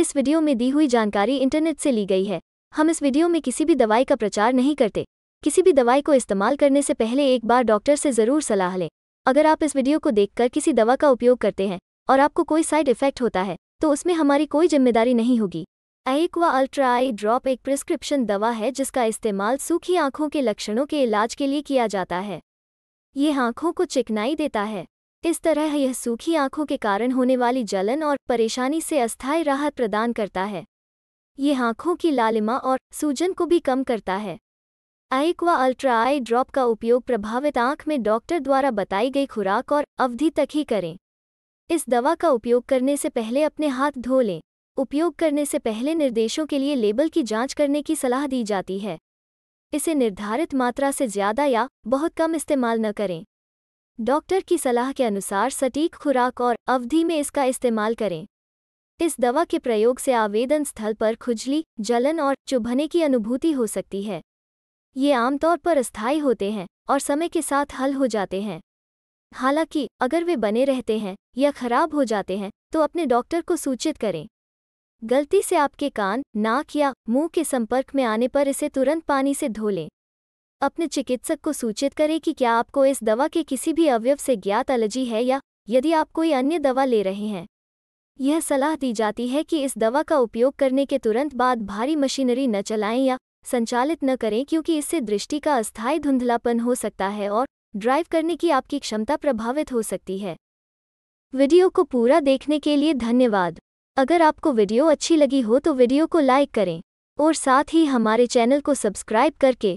इस वीडियो में दी हुई जानकारी इंटरनेट से ली गई है हम इस वीडियो में किसी भी दवाई का प्रचार नहीं करते किसी भी दवाई को इस्तेमाल करने से पहले एक बार डॉक्टर से ज़रूर सलाह लें अगर आप इस वीडियो को देखकर किसी दवा का उपयोग करते हैं और आपको कोई साइड इफेक्ट होता है तो उसमें हमारी कोई जिम्मेदारी नहीं होगी एक्वा अल्ट्रा आई ड्रॉप एक प्रिस्क्रिप्शन दवा है जिसका इस्तेमाल सूखी आंखों के लक्षणों के इलाज के लिए किया जाता है ये आंखों को चिकनाई देता है इस तरह यह सूखी आंखों के कारण होने वाली जलन और परेशानी से अस्थायी राहत प्रदान करता है ये आंखों की लालिमा और सूजन को भी कम करता है आइक्वा अल्ट्रा आई ड्रॉप का उपयोग प्रभावित आंख में डॉक्टर द्वारा बताई गई खुराक और अवधि तक ही करें इस दवा का उपयोग करने से पहले अपने हाथ धो लें उपयोग करने से पहले निर्देशों के लिए लेबल की जांच करने की सलाह दी जाती है इसे निर्धारित मात्रा से ज़्यादा या बहुत कम इस्तेमाल न करें डॉक्टर की सलाह के अनुसार सटीक खुराक और अवधि में इसका इस्तेमाल करें इस दवा के प्रयोग से आवेदन स्थल पर खुजली जलन और चुभने की अनुभूति हो सकती है ये आमतौर पर स्थायी होते हैं और समय के साथ हल हो जाते हैं हालांकि अगर वे बने रहते हैं या खराब हो जाते हैं तो अपने डॉक्टर को सूचित करें गलती से आपके कान नाक या मुंह के संपर्क में आने पर इसे तुरंत पानी से धो लें अपने चिकित्सक को सूचित करें कि क्या आपको इस दवा के किसी भी अवयव से ज्ञात एलर्जी है या यदि आप कोई अन्य दवा ले रहे हैं यह सलाह दी जाती है कि इस दवा का उपयोग करने के तुरंत बाद भारी मशीनरी न चलाएं या संचालित न करें क्योंकि इससे दृष्टि का अस्थायी धुंधलापन हो सकता है और ड्राइव करने की आपकी क्षमता प्रभावित हो सकती है वीडियो को पूरा देखने के लिए धन्यवाद अगर आपको वीडियो अच्छी लगी हो तो वीडियो को लाइक करें और साथ ही हमारे चैनल को सब्सक्राइब करके